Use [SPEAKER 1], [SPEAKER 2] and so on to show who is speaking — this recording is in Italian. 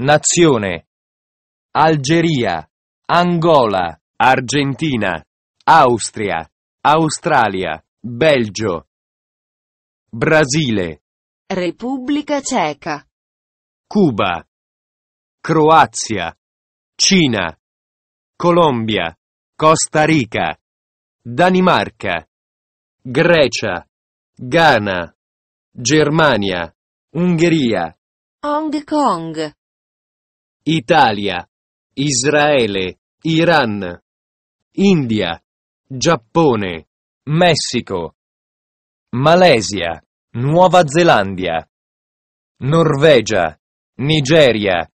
[SPEAKER 1] Nazione Algeria, Angola, Argentina, Austria, Australia, Belgio, Brasile,
[SPEAKER 2] Repubblica Ceca,
[SPEAKER 1] Cuba, Croazia, Cina, Colombia, Costa Rica, Danimarca, Grecia, Ghana, Germania, Ungheria,
[SPEAKER 3] Hong Kong.
[SPEAKER 1] Italia, Israele, Iran, India, Giappone, Messico, Malesia, Nuova Zelandia, Norvegia, Nigeria,